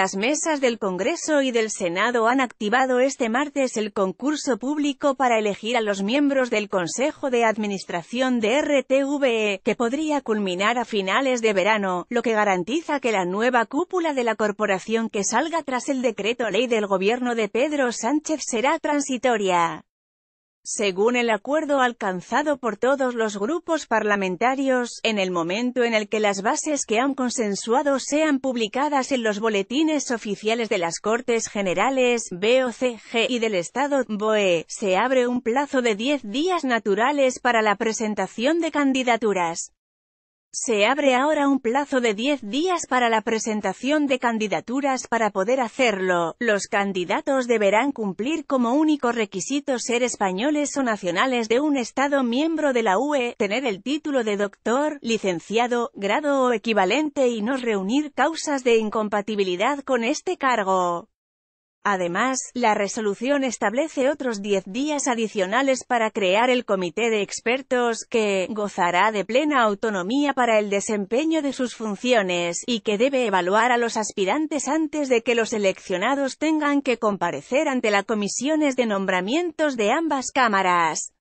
Las mesas del Congreso y del Senado han activado este martes el concurso público para elegir a los miembros del Consejo de Administración de RTVE, que podría culminar a finales de verano, lo que garantiza que la nueva cúpula de la corporación que salga tras el decreto ley del gobierno de Pedro Sánchez será transitoria. Según el acuerdo alcanzado por todos los grupos parlamentarios, en el momento en el que las bases que han consensuado sean publicadas en los boletines oficiales de las Cortes Generales, BOCG, y del Estado, BOE, se abre un plazo de 10 días naturales para la presentación de candidaturas. Se abre ahora un plazo de 10 días para la presentación de candidaturas para poder hacerlo. Los candidatos deberán cumplir como único requisito ser españoles o nacionales de un Estado miembro de la UE, tener el título de doctor, licenciado, grado o equivalente y no reunir causas de incompatibilidad con este cargo. Además, la resolución establece otros 10 días adicionales para crear el comité de expertos, que gozará de plena autonomía para el desempeño de sus funciones, y que debe evaluar a los aspirantes antes de que los seleccionados tengan que comparecer ante las comisiones de nombramientos de ambas cámaras.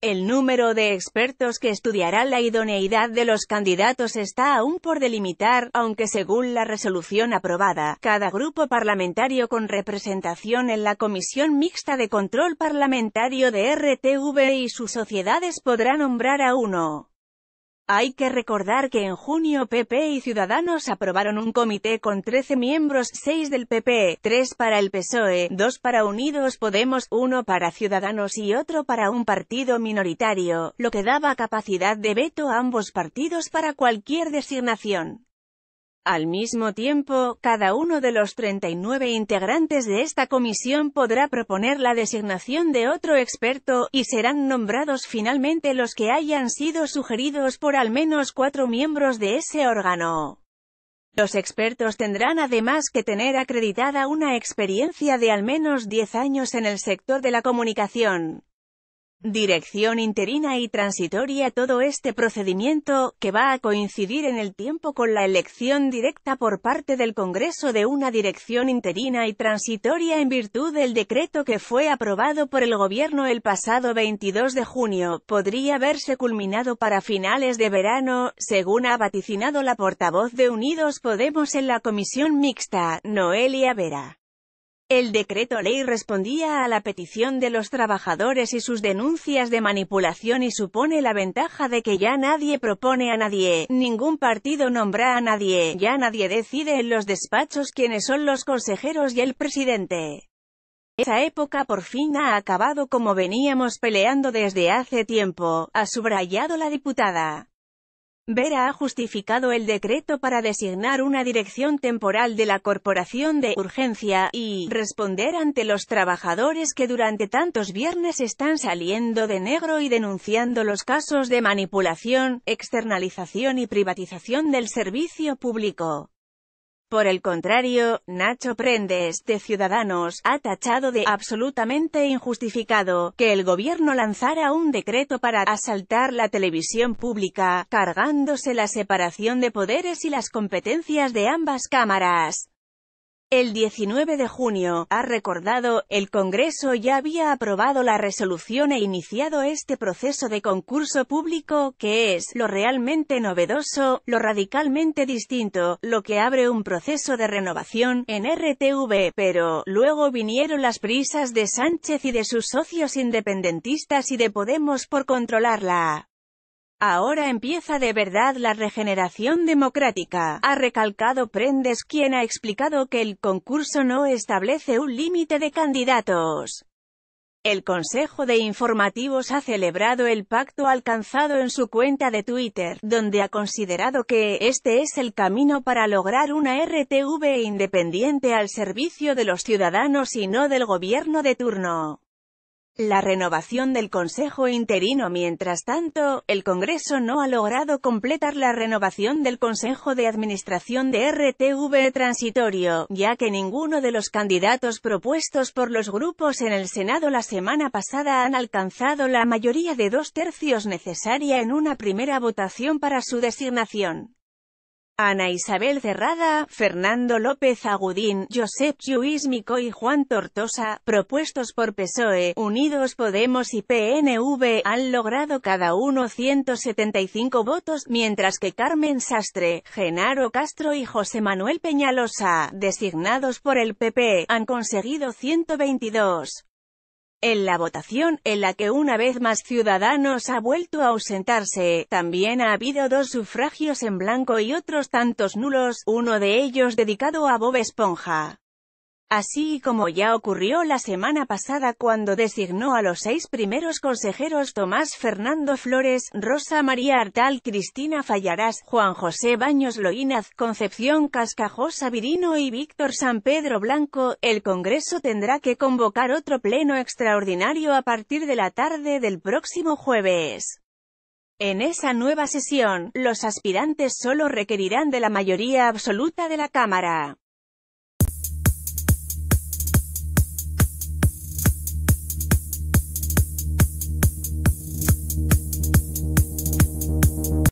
El número de expertos que estudiarán la idoneidad de los candidatos está aún por delimitar, aunque según la resolución aprobada, cada grupo parlamentario con representación en la Comisión Mixta de Control Parlamentario de RTV y sus sociedades podrá nombrar a uno. Hay que recordar que en junio PP y Ciudadanos aprobaron un comité con 13 miembros, 6 del PP, 3 para el PSOE, 2 para Unidos Podemos, 1 para Ciudadanos y otro para un partido minoritario, lo que daba capacidad de veto a ambos partidos para cualquier designación. Al mismo tiempo, cada uno de los 39 integrantes de esta comisión podrá proponer la designación de otro experto, y serán nombrados finalmente los que hayan sido sugeridos por al menos cuatro miembros de ese órgano. Los expertos tendrán además que tener acreditada una experiencia de al menos 10 años en el sector de la comunicación dirección interina y transitoria todo este procedimiento, que va a coincidir en el tiempo con la elección directa por parte del Congreso de una dirección interina y transitoria en virtud del decreto que fue aprobado por el Gobierno el pasado 22 de junio, podría haberse culminado para finales de verano, según ha vaticinado la portavoz de Unidos Podemos en la Comisión Mixta, Noelia Vera. El decreto ley respondía a la petición de los trabajadores y sus denuncias de manipulación y supone la ventaja de que ya nadie propone a nadie, ningún partido nombra a nadie, ya nadie decide en los despachos quiénes son los consejeros y el presidente. Esa época por fin ha acabado como veníamos peleando desde hace tiempo, ha subrayado la diputada. Vera ha justificado el decreto para designar una dirección temporal de la corporación de urgencia y responder ante los trabajadores que durante tantos viernes están saliendo de negro y denunciando los casos de manipulación, externalización y privatización del servicio público. Por el contrario, Nacho Prendes, de Ciudadanos, ha tachado de absolutamente injustificado que el gobierno lanzara un decreto para asaltar la televisión pública, cargándose la separación de poderes y las competencias de ambas cámaras. El 19 de junio, ha recordado, el Congreso ya había aprobado la resolución e iniciado este proceso de concurso público, que es lo realmente novedoso, lo radicalmente distinto, lo que abre un proceso de renovación en RTV, pero luego vinieron las prisas de Sánchez y de sus socios independentistas y de Podemos por controlarla. Ahora empieza de verdad la regeneración democrática, ha recalcado Prendes quien ha explicado que el concurso no establece un límite de candidatos. El Consejo de Informativos ha celebrado el pacto alcanzado en su cuenta de Twitter, donde ha considerado que este es el camino para lograr una RTV independiente al servicio de los ciudadanos y no del gobierno de turno la renovación del Consejo interino. Mientras tanto, el Congreso no ha logrado completar la renovación del Consejo de Administración de RTV transitorio, ya que ninguno de los candidatos propuestos por los grupos en el Senado la semana pasada han alcanzado la mayoría de dos tercios necesaria en una primera votación para su designación. Ana Isabel Cerrada, Fernando López Agudín, Josep Lluís Mico y Juan Tortosa, propuestos por PSOE, Unidos Podemos y PNV, han logrado cada uno 175 votos, mientras que Carmen Sastre, Genaro Castro y José Manuel Peñalosa, designados por el PP, han conseguido 122. En la votación, en la que una vez más Ciudadanos ha vuelto a ausentarse, también ha habido dos sufragios en blanco y otros tantos nulos, uno de ellos dedicado a Bob Esponja. Así como ya ocurrió la semana pasada cuando designó a los seis primeros consejeros Tomás Fernando Flores, Rosa María Artal, Cristina Fallarás, Juan José Baños Loínaz, Concepción Cascajosa Virino y Víctor San Pedro Blanco, el Congreso tendrá que convocar otro pleno extraordinario a partir de la tarde del próximo jueves. En esa nueva sesión, los aspirantes solo requerirán de la mayoría absoluta de la Cámara.